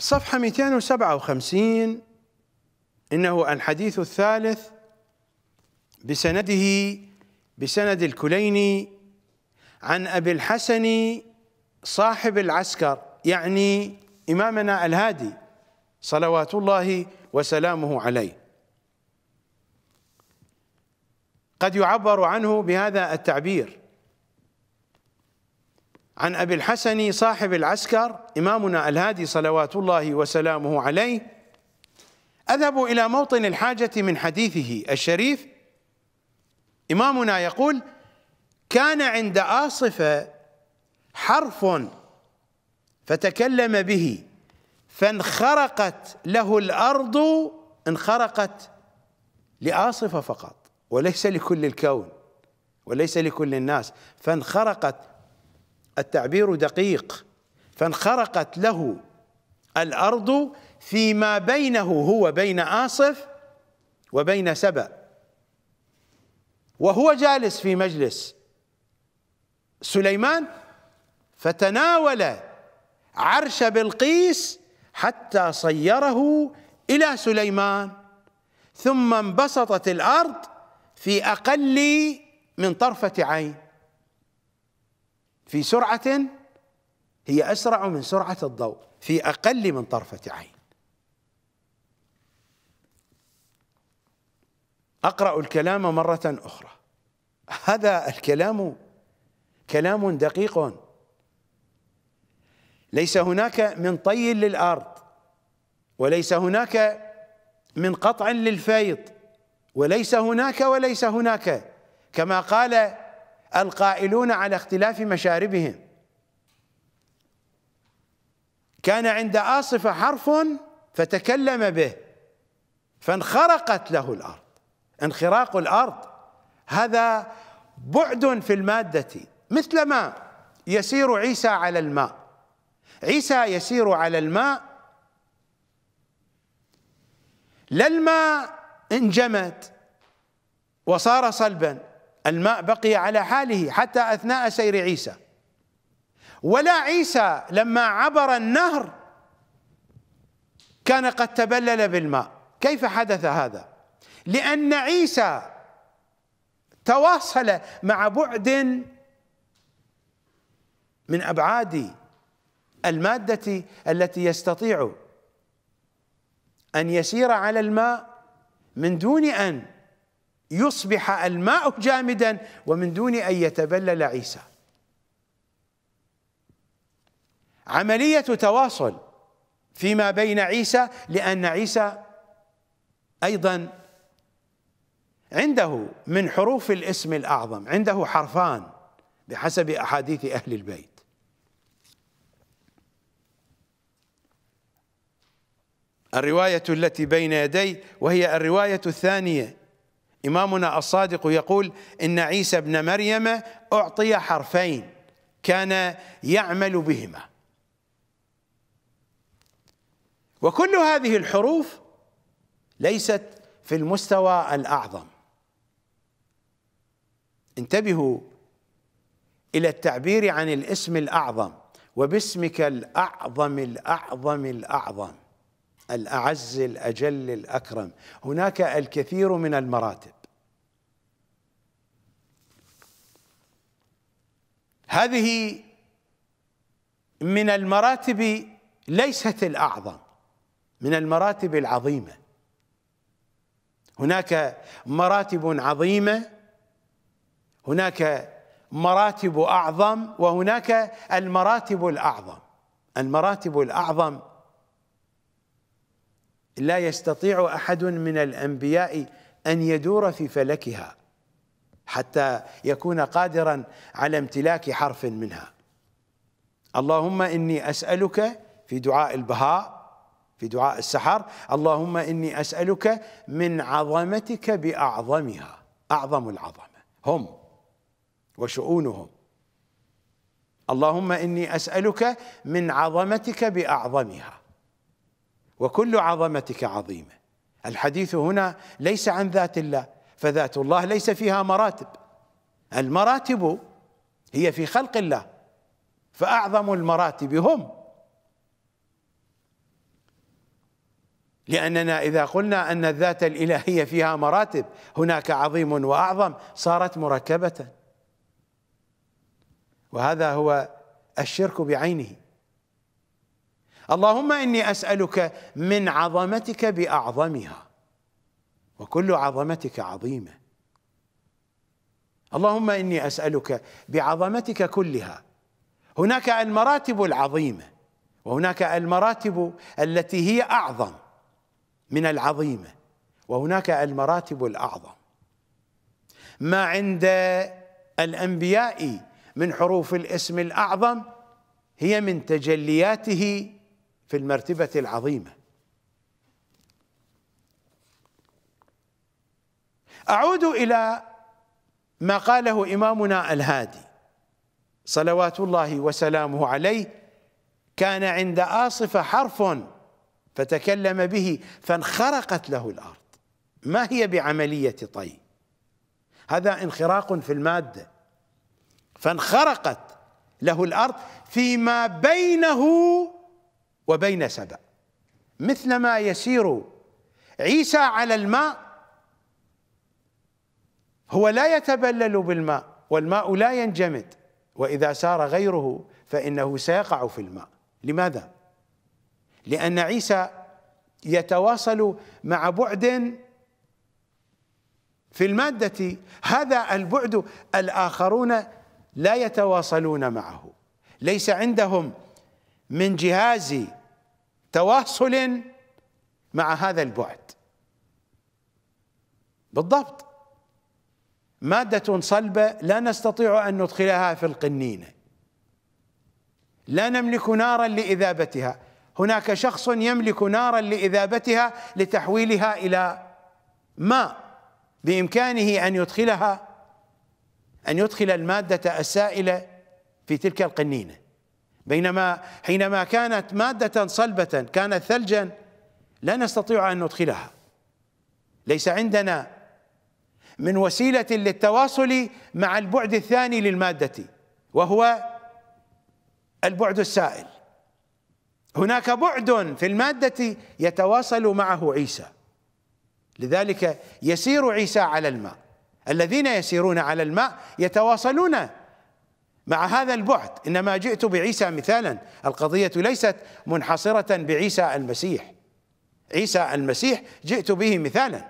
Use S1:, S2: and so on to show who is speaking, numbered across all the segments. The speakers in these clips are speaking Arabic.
S1: صفحة 257 إنه الحديث الثالث بسنده بسند الكليني عن أبي الحسن صاحب العسكر يعني إمامنا الهادي صلوات الله وسلامه عليه قد يعبر عنه بهذا التعبير عن أبي الحسن صاحب العسكر إمامنا الهادي صلوات الله وسلامه عليه اذهبوا إلى موطن الحاجة من حديثه الشريف إمامنا يقول كان عند آصفة حرف فتكلم به فانخرقت له الأرض انخرقت لآصفة فقط وليس لكل الكون وليس لكل الناس فانخرقت التعبير دقيق فانخرقت له الأرض فيما بينه هو بين آصف وبين سبأ وهو جالس في مجلس سليمان فتناول عرش بلقيس حتى صيره إلى سليمان ثم انبسطت الأرض في أقل من طرفة عين في سرعة هي أسرع من سرعة الضوء في أقل من طرفة عين أقرأ الكلام مرة أخرى هذا الكلام كلام دقيق ليس هناك من طي للأرض وليس هناك من قطع للفيض وليس هناك وليس هناك كما قال القائلون على اختلاف مشاربهم كان عند آصفة حرف فتكلم به فانخرقت له الأرض انخراق الأرض هذا بعد في المادة مثلما يسير عيسى على الماء عيسى يسير على الماء لا الماء انجمد وصار صلبا الماء بقي على حاله حتى أثناء سير عيسى ولا عيسى لما عبر النهر كان قد تبلل بالماء كيف حدث هذا لأن عيسى تواصل مع بعد من أبعاد المادة التي يستطيع أن يسير على الماء من دون أن يصبح الماء جامدا ومن دون أن يتبلل عيسى عملية تواصل فيما بين عيسى لأن عيسى أيضا عنده من حروف الاسم الأعظم عنده حرفان بحسب أحاديث أهل البيت الرواية التي بين يدي وهي الرواية الثانية إمامنا الصادق يقول إن عيسى بن مريم أعطي حرفين كان يعمل بهما وكل هذه الحروف ليست في المستوى الأعظم انتبهوا إلى التعبير عن الاسم الأعظم وباسمك الأعظم الأعظم الأعظم الأعز الأجل الأكرم هناك الكثير من المراتب هذه من المراتب ليست الأعظم من المراتب العظيمة هناك مراتب عظيمة هناك مراتب أعظم وهناك المراتب الأعظم المراتب الأعظم لا يستطيع احد من الانبياء ان يدور في فلكها حتى يكون قادرا على امتلاك حرف منها اللهم اني اسالك في دعاء البهاء في دعاء السحر اللهم اني اسالك من عظمتك باعظمها اعظم العظمه هم وشؤونهم اللهم اني اسالك من عظمتك باعظمها وكل عظمتك عظيمه الحديث هنا ليس عن ذات الله فذات الله ليس فيها مراتب المراتب هي في خلق الله فاعظم المراتب هم لاننا اذا قلنا ان الذات الالهيه فيها مراتب هناك عظيم واعظم صارت مركبه وهذا هو الشرك بعينه اللهم إني أسألك من عظمتك بأعظمها وكل عظمتك عظيمة اللهم إني أسألك بعظمتك كلها هناك المراتب العظيمة وهناك المراتب التي هي أعظم من العظيمة وهناك المراتب الأعظم ما عند الأنبياء من حروف الاسم الأعظم هي من تجلياته في المرتبة العظيمة أعود إلى ما قاله إمامنا الهادي صلوات الله وسلامه عليه كان عند آصف حرف فتكلم به فانخرقت له الأرض ما هي بعملية طي هذا انخراق في المادة فانخرقت له الأرض فيما بينه وبين سبأ مثلما يسير عيسى على الماء هو لا يتبلل بالماء والماء لا ينجمد وإذا سار غيره فإنه سيقع في الماء لماذا؟ لأن عيسى يتواصل مع بعد في المادة هذا البعد الآخرون لا يتواصلون معه ليس عندهم من جهاز تواصل مع هذا البعد بالضبط مادة صلبة لا نستطيع أن ندخلها في القنينة لا نملك نارا لإذابتها هناك شخص يملك نارا لإذابتها لتحويلها إلى ماء بإمكانه أن يدخلها أن يدخل المادة السائلة في تلك القنينة بينما حينما كانت مادة صلبة كانت ثلجا لا نستطيع أن ندخلها ليس عندنا من وسيلة للتواصل مع البعد الثاني للمادة وهو البعد السائل هناك بعد في المادة يتواصل معه عيسى لذلك يسير عيسى على الماء الذين يسيرون على الماء يتواصلون مع هذا البعد انما جئت بعيسى مثالا القضيه ليست منحصره بعيسى المسيح عيسى المسيح جئت به مثالا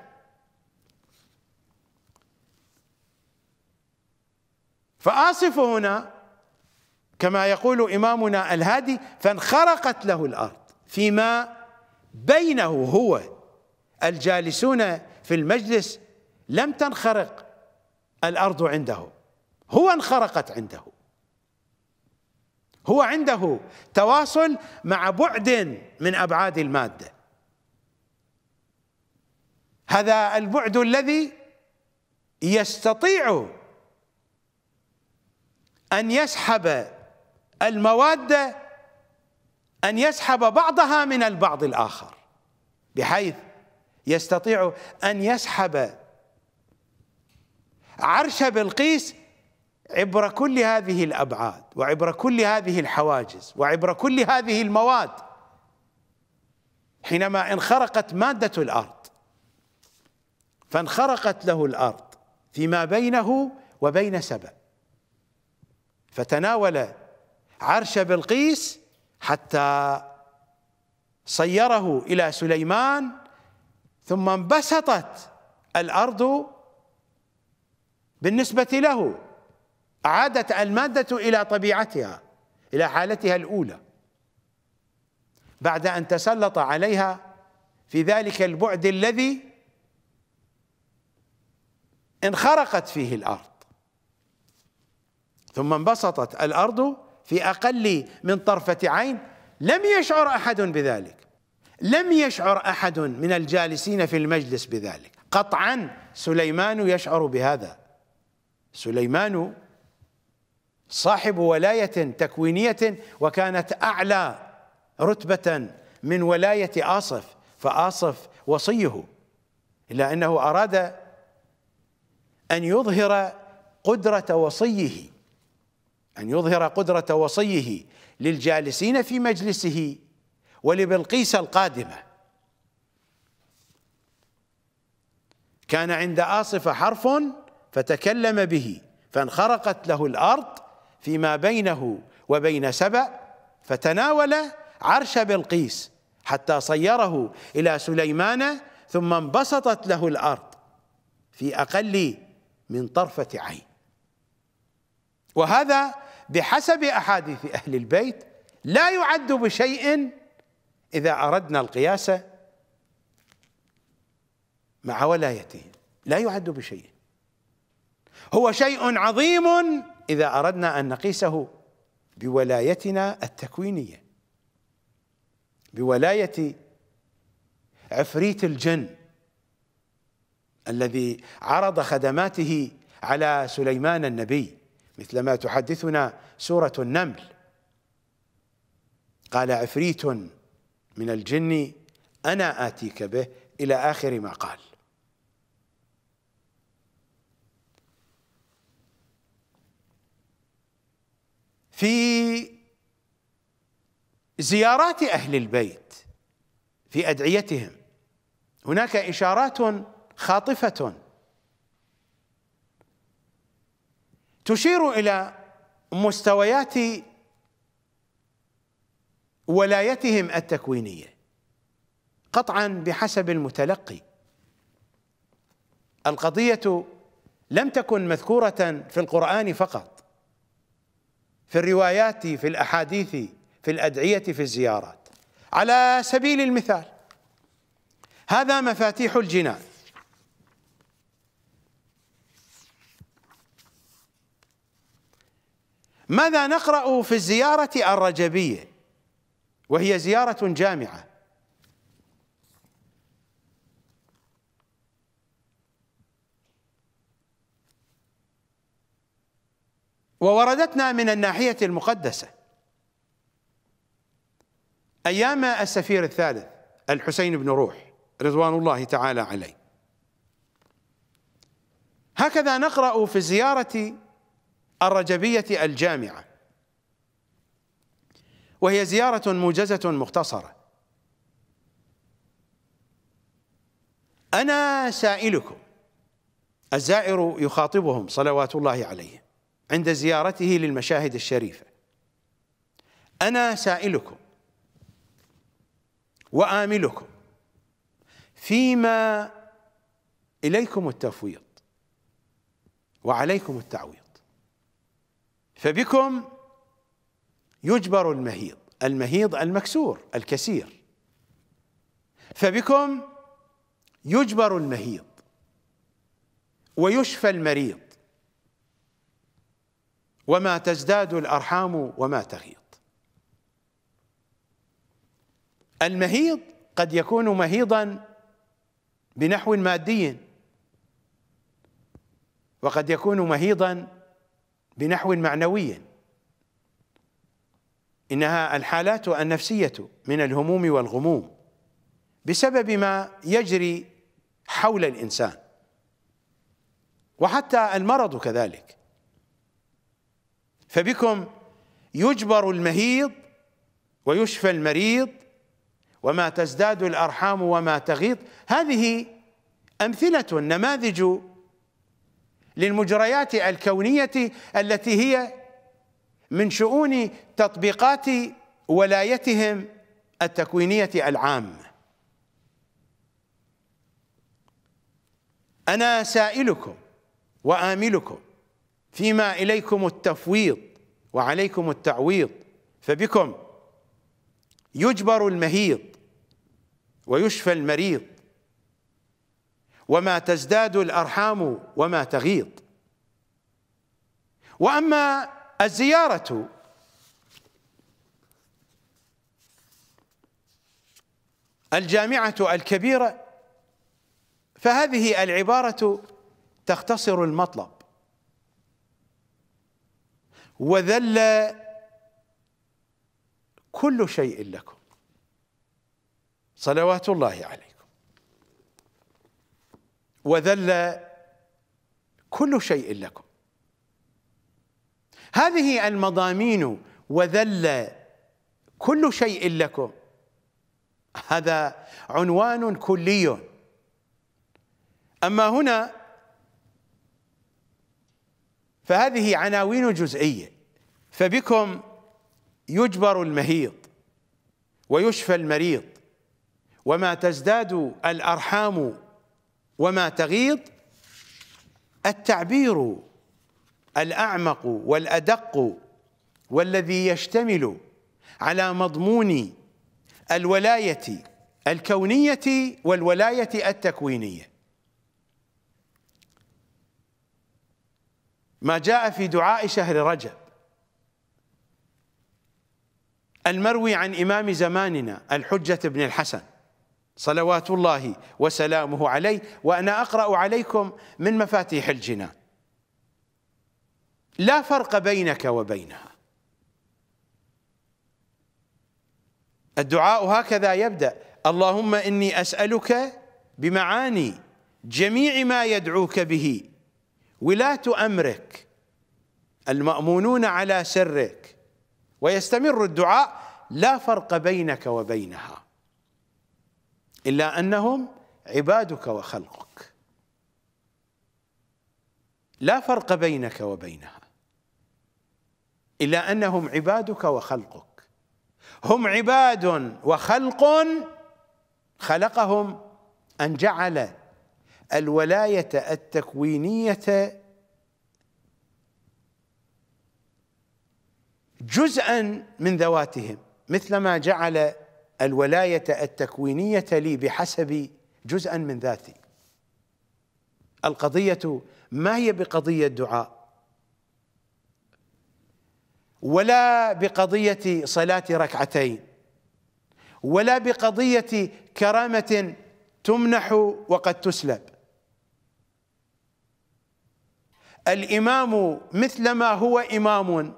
S1: فاصف هنا كما يقول امامنا الهادي فانخرقت له الارض فيما بينه هو الجالسون في المجلس لم تنخرق الارض عنده هو انخرقت عنده هو عنده تواصل مع بعد من ابعاد الماده هذا البعد الذي يستطيع ان يسحب المواد ان يسحب بعضها من البعض الاخر بحيث يستطيع ان يسحب عرش بلقيس عبر كل هذه الابعاد وعبر كل هذه الحواجز وعبر كل هذه المواد حينما انخرقت ماده الارض فانخرقت له الارض فيما بينه وبين سبأ فتناول عرش بلقيس حتى صيره الى سليمان ثم انبسطت الارض بالنسبه له عادت المادة إلى طبيعتها إلى حالتها الأولى بعد أن تسلط عليها في ذلك البعد الذي انخرقت فيه الأرض ثم انبسطت الأرض في أقل من طرفة عين لم يشعر أحد بذلك لم يشعر أحد من الجالسين في المجلس بذلك قطعا سليمان يشعر بهذا سليمان صاحب ولاية تكوينية وكانت أعلى رتبة من ولاية آصف فآصف وصيه إلا أنه أراد أن يظهر قدرة وصيه أن يظهر قدرة وصيه للجالسين في مجلسه ولبلقيس القادمة كان عند آصف حرف فتكلم به فانخرقت له الأرض فيما بينه وبين سبأ فتناول عرش بلقيس حتى صيره إلى سليمان ثم انبسطت له الأرض في أقل من طرفة عين وهذا بحسب أحاديث أهل البيت لا يعد بشيء إذا أردنا القياس مع ولايته لا يعد بشيء هو شيء عظيم إذا أردنا أن نقيسه بولايتنا التكوينية بولاية عفريت الجن الذي عرض خدماته على سليمان النبي مثلما تحدثنا سورة النمل قال عفريت من الجن أنا آتيك به إلى آخر ما قال في زيارات اهل البيت في ادعيتهم هناك اشارات خاطفه تشير الى مستويات ولايتهم التكوينيه قطعا بحسب المتلقي القضيه لم تكن مذكوره في القران فقط في الروايات في الأحاديث في الأدعية في الزيارات على سبيل المثال هذا مفاتيح الجنان ماذا نقرأ في الزيارة الرجبية وهي زيارة جامعة ووردتنا من الناحية المقدسة أيام السفير الثالث الحسين بن روح رضوان الله تعالى عليه هكذا نقرأ في زيارة الرجبية الجامعة وهي زيارة موجزة مختصرة أنا سائلكم الزائر يخاطبهم صلوات الله عليهم عند زيارته للمشاهد الشريفة أنا سائلكم وآملكم فيما إليكم التفويض وعليكم التعويض فبكم يجبر المهيض المهيض المكسور الكسير فبكم يجبر المهيض ويشفى المريض وما تزداد الأرحام وما تغيض المهيض قد يكون مهيضا بنحو مادي وقد يكون مهيضا بنحو معنوي انها الحالات النفسيه من الهموم والغموم بسبب ما يجري حول الانسان وحتى المرض كذلك فبكم يجبر المهيض ويشفى المريض وما تزداد الارحام وما تغيض هذه امثله نماذج للمجريات الكونيه التي هي من شؤون تطبيقات ولايتهم التكوينيه العامه انا سائلكم واملكم فيما إليكم التفويض وعليكم التعويض فبكم يجبر المهيض ويشفى المريض وما تزداد الأرحام وما تغيض وأما الزيارة الجامعة الكبيرة فهذه العبارة تختصر المطلب وذل كل شيء لكم صلوات الله عليكم وذل كل شيء لكم هذه المضامين وذل كل شيء لكم هذا عنوان كلي أما هنا فهذه عناوين جزئيه فبكم يجبر المهيض ويشفى المريض وما تزداد الارحام وما تغيض التعبير الاعمق والادق والذي يشتمل على مضمون الولايه الكونيه والولايه التكوينيه ما جاء في دعاء شهر رجب المروي عن إمام زماننا الحجة بن الحسن صلوات الله وسلامه عليه وأنا أقرأ عليكم من مفاتيح الجنان لا فرق بينك وبينها الدعاء هكذا يبدأ اللهم إني أسألك بمعاني جميع ما يدعوك به ولاة أمرك المأمونون على سرك ويستمر الدعاء لا فرق بينك وبينها إلا أنهم عبادك وخلقك لا فرق بينك وبينها إلا أنهم عبادك وخلقك هم عباد وخلق خلقهم أن جعل الولاية التكوينية جزءا من ذواتهم مثلما جعل الولاية التكوينية لي بحسب جزءا من ذاتي القضية ما هي بقضية دعاء ولا بقضية صلاة ركعتين ولا بقضية كرامة تمنح وقد تسلب الامام مثلما هو امام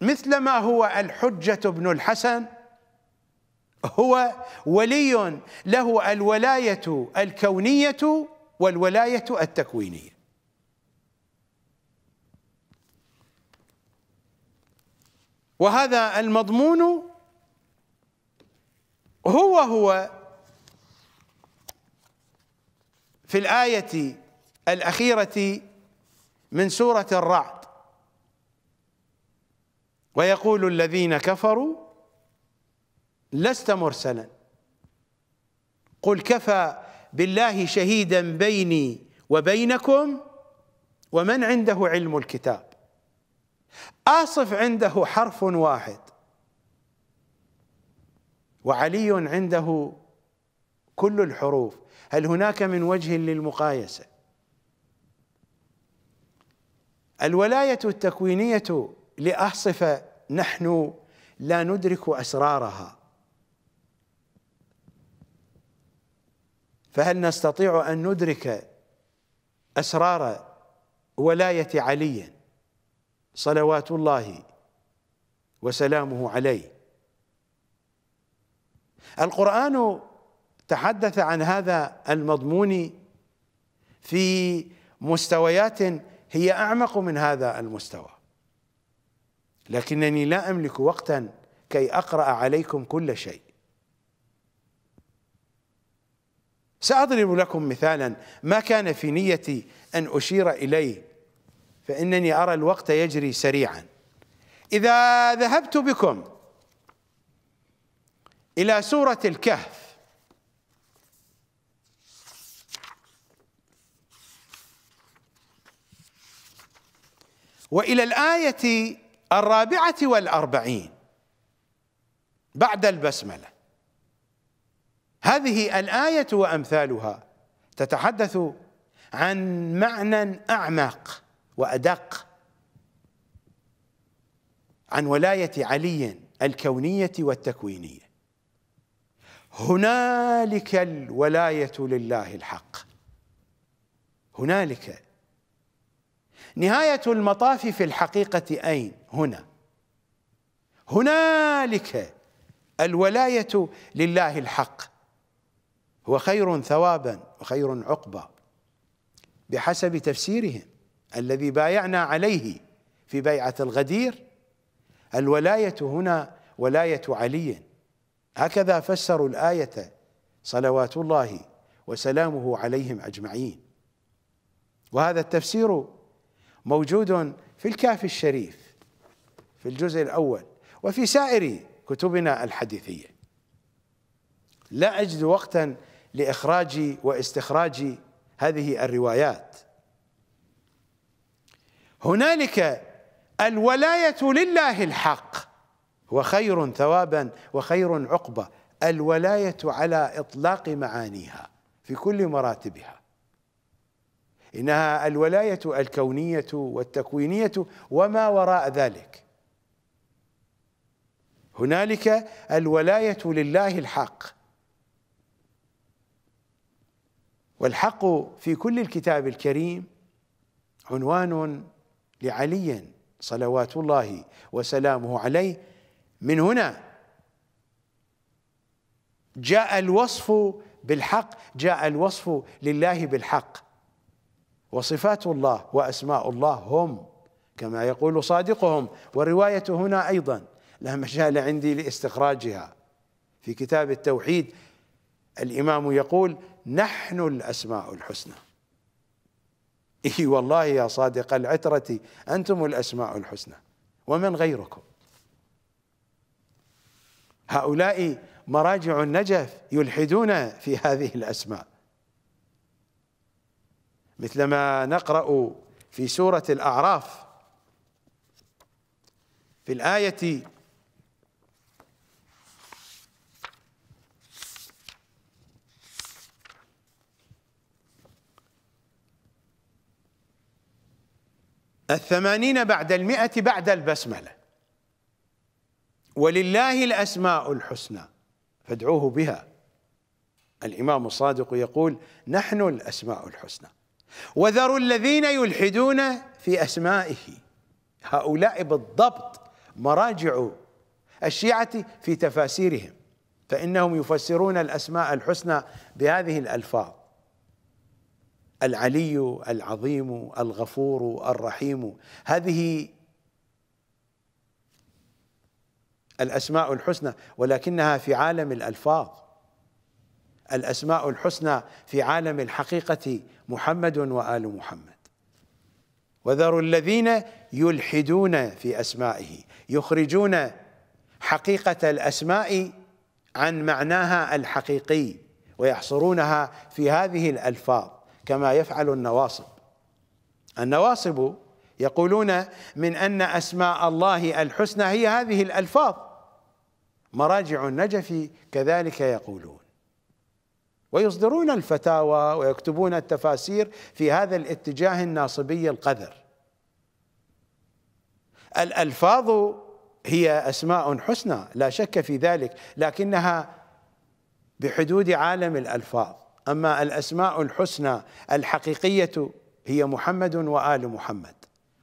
S1: مثلما هو الحجه بن الحسن هو ولي له الولايه الكونيه والولايه التكوينيه وهذا المضمون هو هو في الايه الاخيره من سورة الرعد ويقول الذين كفروا لست مرسلا قل كفى بالله شهيدا بيني وبينكم ومن عنده علم الكتاب آصف عنده حرف واحد وعلي عنده كل الحروف هل هناك من وجه للمقايسه الولاية التكوينية لأحصفة نحن لا ندرك أسرارها فهل نستطيع أن ندرك أسرار ولاية علي صلوات الله وسلامه عليه القرآن تحدث عن هذا المضمون في مستويات هي اعمق من هذا المستوى لكنني لا املك وقتا كي اقرا عليكم كل شيء ساضرب لكم مثالا ما كان في نيتي ان اشير اليه فانني ارى الوقت يجري سريعا اذا ذهبت بكم الى سوره الكهف والى الايه الرابعه والاربعين بعد البسمله هذه الايه وامثالها تتحدث عن معنى اعمق وادق عن ولايه علي الكونيه والتكوينيه هنالك الولايه لله الحق هنالك نهاية المطاف في الحقيقة أين؟ هنا هنالك الولاية لله الحق هو خير ثوابا وخير عقبا بحسب تفسيرهم الذي بايعنا عليه في بيعة الغدير الولاية هنا ولاية علي هكذا فسروا الآية صلوات الله وسلامه عليهم أجمعين وهذا التفسير موجود في الكافي الشريف في الجزء الأول وفي سائر كتبنا الحديثية لا أجد وقتا لإخراج واستخراج هذه الروايات هنالك الولاية لله الحق وخير ثوابا وخير عقبة الولاية على إطلاق معانيها في كل مراتبها إنها الولاية الكونية والتكوينية وما وراء ذلك هنالك الولاية لله الحق والحق في كل الكتاب الكريم عنوان لعلي صلوات الله وسلامه عليه من هنا جاء الوصف بالحق جاء الوصف لله بالحق وصفات الله واسماء الله هم كما يقول صادقهم والروايه هنا ايضا لا مجال عندي لاستخراجها في كتاب التوحيد الامام يقول نحن الاسماء الحسنى اي والله يا صادق العتره انتم الاسماء الحسنى ومن غيركم هؤلاء مراجع النجف يلحدون في هذه الاسماء مثل ما نقرأ في سورة الأعراف في الآية الثمانين بعد المئة بعد البسملة ولله الأسماء الحسنى فادعوه بها الإمام الصادق يقول نحن الأسماء الحسنى وذروا الذين يلحدون في أسمائه هؤلاء بالضبط مراجع الشيعة في تفاسيرهم فإنهم يفسرون الأسماء الحسنى بهذه الألفاظ العلي العظيم الغفور الرحيم هذه الأسماء الحسنى ولكنها في عالم الألفاظ الأسماء الحسنى في عالم الحقيقة محمد وآل محمد وذروا الذين يلحدون في أسمائه يخرجون حقيقة الأسماء عن معناها الحقيقي ويحصرونها في هذه الألفاظ كما يفعل النواصب النواصب يقولون من أن أسماء الله الحسنى هي هذه الألفاظ مراجع النجفي كذلك يقولون ويصدرون الفتاوى ويكتبون التفاسير في هذا الاتجاه الناصبي القذر الألفاظ هي أسماء حسنى لا شك في ذلك لكنها بحدود عالم الألفاظ أما الأسماء الحسنى الحقيقية هي محمد وآل محمد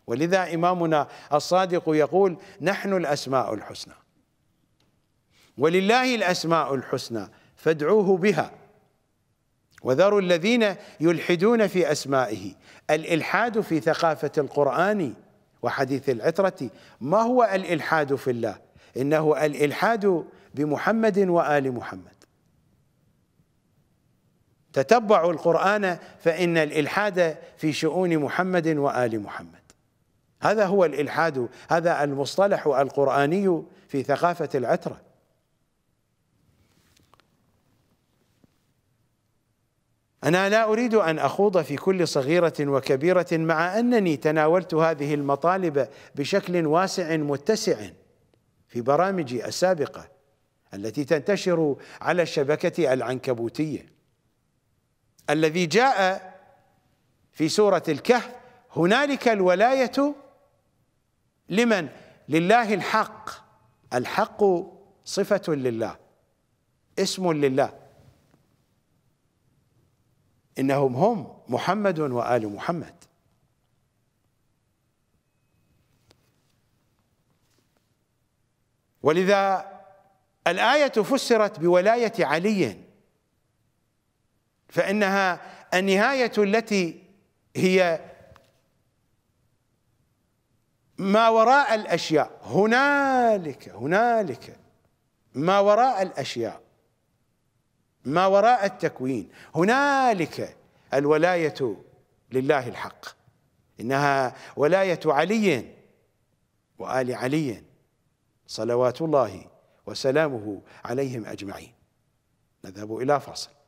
S1: ولذا إمامنا الصادق يقول نحن الأسماء الحسنى ولله الأسماء الحسنى فادعوه بها وذروا الذين يلحدون في أسمائه الإلحاد في ثقافة القرآن وحديث العترة ما هو الإلحاد في الله إنه الإلحاد بمحمد وآل محمد تتبعوا القرآن فإن الإلحاد في شؤون محمد وآل محمد هذا هو الإلحاد هذا المصطلح القرآني في ثقافة العترة أنا لا أريد أن أخوض في كل صغيرة وكبيرة مع أنني تناولت هذه المطالب بشكل واسع متسع في برامجي السابقة التي تنتشر على الشبكة العنكبوتية الذي جاء في سورة الكهف هنالك الولاية لمن؟ لله الحق الحق صفة لله اسم لله إنهم هم محمد وآل محمد ولذا الآية فسرت بولاية علي فإنها النهاية التي هي ما وراء الأشياء هنالك هنالك ما وراء الأشياء ما وراء التكوين هنالك الولاية لله الحق إنها ولاية علي وآل علي صلوات الله وسلامه عليهم أجمعين نذهب إلى فاصل